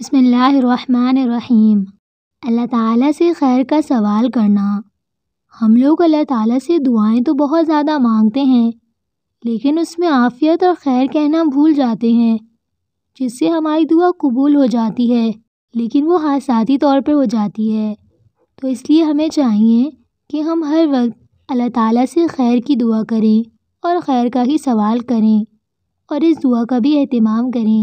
بسم اللہ الرحمن الرحیم اللہ تعالیٰ سے خیر کا سوال کرنا ہم لوگ اللہ تعالیٰ سے دعائیں تو بہت زیادہ مانگتے ہیں لیکن اس میں عافیت اور خیر کہنا بھول جاتے ہیں جس سے ہماری دعا قبول ہو جاتی ہے لیکن وہ حادثاتی طور پر ہو جاتی ہے تو اس لیے ہمیں چاہیے کہ ہم ہر وقت اللہ تعالیٰ سے خیر کی دعا کریں اور خیر کا ہی سوال کریں اور اس دعا کا بھی اہتمام کریں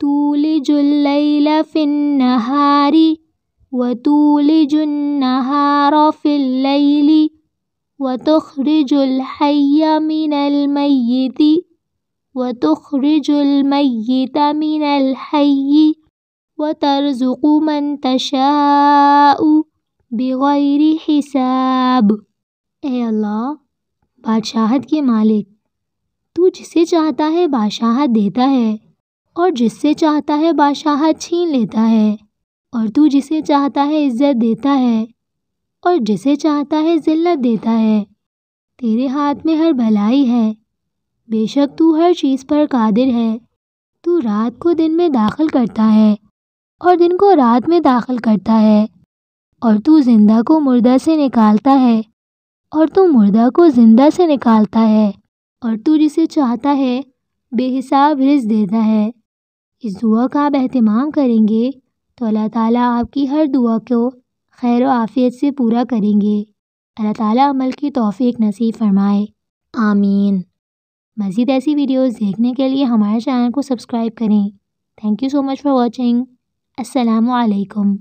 تولج الليل في النهار وتولج النهار في الليل وتخرج الحي من الميت وتخرج الميت من الحي وترزق من تشاء بغير حساب اے اللہ بادشاہت کے مالک تو جسے چاہتا ہے بادشاہت دیتا ہے اور جس سے چاہتا ہے بادشاہت چھین لیتا ہے اور تو جسے چاہتا ہے عزت دیتا ہے اور جسے چاہتا ہے ذلت دیتا ہے تیرے ہاتھ میں ہر بھلائی ہے بے شک تو ہر چیز پر قادر ہے تو رات کو دن میں داخل کرتا ہے اور دن کو رات میں داخل کرتا ہے اور تو زندہ کو مردہ سے نکالتا ہے اور تو مردہ کو زندہ سے نکالتا ہے اور تو جسے چاہتا ہے بے حساب رز دیتا ہے اس دعا کا آپ اہتمام کریں گے تو اللہ تعالیٰ آپ کی ہر دعا کو خیر و عافیت سے پورا کریں گے اللہ تعالیٰ عمل کی توفیق نصیب فرمائے آمین مزید ایسی ویڈیوز دیکھنے کے لیے ہمارے چینل کو سبسکرائب کریں thank you so much for watching السلام علیکم